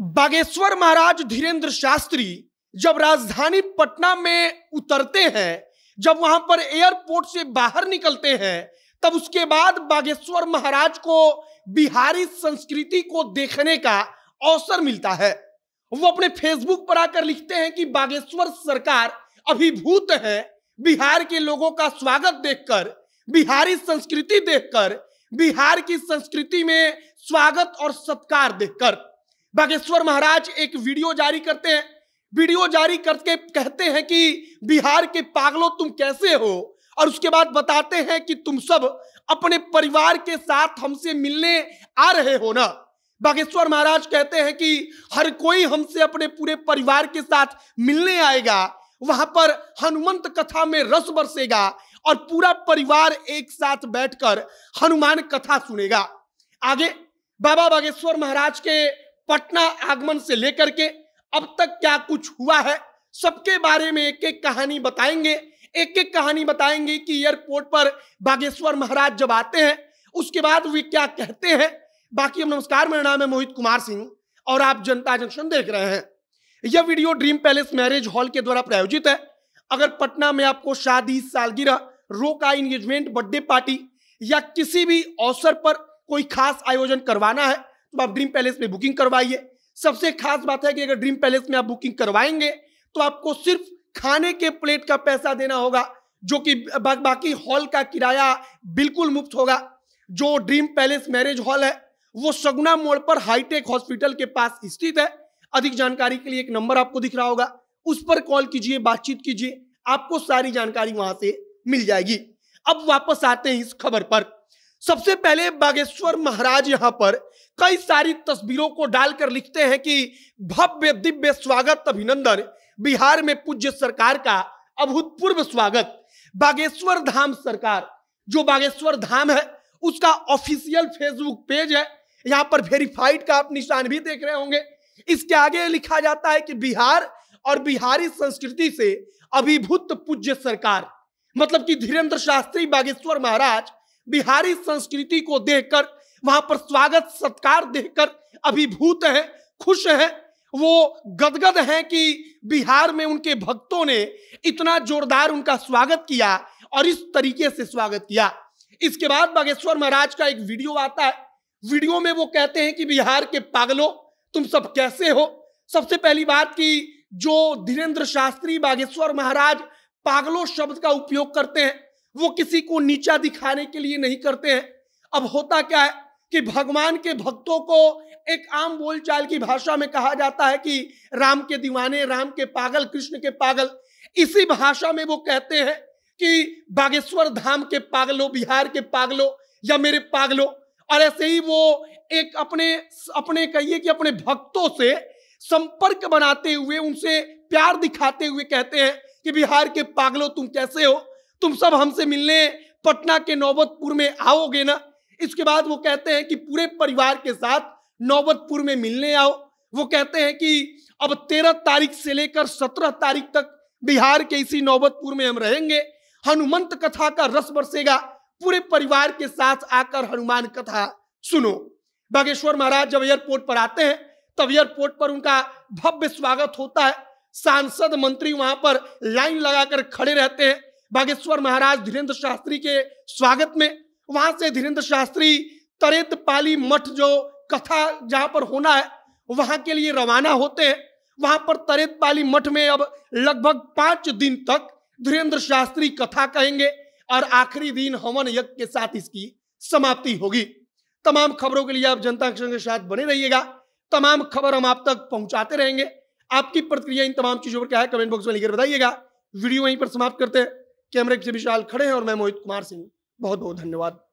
बागेश्वर महाराज धीरेन्द्र शास्त्री जब राजधानी पटना में उतरते हैं जब वहां पर एयरपोर्ट से बाहर निकलते हैं तब उसके बाद बागेश्वर महाराज को बिहारी संस्कृति को देखने का अवसर मिलता है वो अपने फेसबुक पर आकर लिखते हैं कि बागेश्वर सरकार अभिभूत है बिहार के लोगों का स्वागत देखकर बिहारी संस्कृति देखकर बिहार की संस्कृति में स्वागत और सत्कार देखकर बागेश्वर महाराज एक वीडियो जारी करते हैं वीडियो जारी करके कहते हैं कि बिहार के पागलों तुम कैसे हो और उसके बाद बताते हैं कि तुम सब अपने परिवार के साथ हमसे मिलने आ रहे हो ना बागेश्वर महाराज कहते हैं कि हर कोई हमसे अपने पूरे परिवार के साथ मिलने आएगा वहां पर हनुमंत कथा में रस बरसेगा और पूरा परिवार एक साथ बैठकर हनुमान कथा सुनेगा आगे बाबा बागेश्वर महाराज के पटना आगमन से लेकर के अब तक क्या कुछ हुआ है सबके बारे में एक एक कहानी बताएंगे एक एक कहानी बताएंगे कि एयरपोर्ट पर बागेश्वर महाराज जब आते हैं उसके बाद वे क्या कहते हैं बाकी अब नमस्कार मेरा नाम है मोहित कुमार सिंह और आप जनता जंक्शन देख रहे हैं यह video dream palace marriage hall के द्वारा प्रायोजित है अगर पटना में आपको शादी सालगिरह रोका एंगेजमेंट बर्थडे पार्टी या किसी भी अवसर पर कोई खास आयोजन करवाना है तो आप ड्रीम पैलेस में बुकिंग करवाइए सबसे खास बात है कि अगर ड्रीम पैलेस में आप बुकिंग करवाएंगे तो आपको सिर्फ खाने के प्लेट का पैसा देना होगा जो कि बा, बाकी हॉल का किराया बिल्कुल मुफ्त होगा जो ड्रीम पैलेस मैरिज हॉल है वो सगुना मोड़ पर हाईटेक हॉस्पिटल के पास स्थित है अधिक जानकारी के लिए एक नंबर आपको दिख रहा होगा उस पर कॉल कीजिए बातचीत कीजिए आपको सारी जानकारी वहां से मिल जाएगी अब वापस आते हैं इस खबर पर सबसे पहले बागेश्वर महाराज यहाँ पर कई सारी तस्वीरों को डालकर लिखते हैं कि भव्य दिव्य स्वागत अभिनंदन बिहार में पूज्य सरकार का अभूतपूर्व स्वागत बागेश्वर धाम सरकार जो बागेश्वर धाम है उसका ऑफिशियल फेसबुक पेज है यहाँ पर वेरीफाइड का आप निशान भी देख रहे होंगे इसके आगे लिखा जाता है कि बिहार और बिहारी संस्कृति से अभिभूत पूज्य सरकार मतलब कि धीरेन्द्र शास्त्री बागेश्वर महाराज बिहारी संस्कृति को देखकर वहां पर स्वागत सत्कार देखकर अभिभूत है खुश है वो गदगद है कि बिहार में उनके भक्तों ने इतना जोरदार उनका स्वागत किया और इस तरीके से स्वागत किया इसके बाद बागेश्वर महाराज का एक वीडियो आता है वीडियो में वो कहते हैं कि बिहार के पागलों तुम सब कैसे हो सबसे पहली बात कि जो धीरेन्द्र शास्त्री बागेश्वर महाराज पागलों शब्द का उपयोग करते हैं वो किसी को नीचा दिखाने के लिए नहीं करते हैं अब होता क्या है कि भगवान के भक्तों को एक आम बोलचाल की भाषा में कहा जाता है कि राम के दीवाने राम के पागल कृष्ण के पागल इसी भाषा में वो कहते हैं कि बागेश्वर धाम के पागलों बिहार के पागलों या मेरे पागलों और ऐसे ही वो एक अपने अपने कहिए कि अपने भक्तों से संपर्क बनाते हुए उनसे प्यार दिखाते हुए कहते हैं कि बिहार के पागलों तुम कैसे हो तुम सब हमसे मिलने पटना के नौबतपुर में आओगे ना इसके बाद वो कहते हैं कि पूरे परिवार के साथ नौबतपुर में मिलने आओ वो कहते हैं कि अब तेरह तारीख से लेकर सत्रह तारीख तक बिहार के इसी नौबतपुर में हम रहेंगे हनुमंत कथा का रस बरसेगा पूरे परिवार के साथ आकर हनुमान कथा सुनो बागेश्वर महाराज जब एयरपोर्ट पर आते हैं तब एयरपोर्ट पर उनका भव्य स्वागत होता है सांसद मंत्री वहां पर लाइन लगाकर खड़े रहते हैं बागेश्वर महाराज धीरेन्द्र शास्त्री के स्वागत में वहां से धीरेन्द्र शास्त्री तरेत पाली मठ जो कथा जहां पर होना है वहां के लिए रवाना होते हैं वहां पर तरेत पाली मठ में अब लगभग पांच दिन तक धीरेन्द्र शास्त्री कथा कहेंगे और आखिरी दिन हवन यज्ञ के साथ इसकी समाप्ति होगी तमाम खबरों के लिए आप जनता के साथ बने रहिएगा तमाम खबर हम आप तक पहुंचाते रहेंगे आपकी प्रतिक्रिया इन तमाम चीजों पर क्या है कमेंट बॉक्स में लिखकर बताइएगा वीडियो यहीं पर समाप्त करते हैं कैमरे के विशाल खड़े हैं और मैं मोहित कुमार सिंह बहुत बहुत धन्यवाद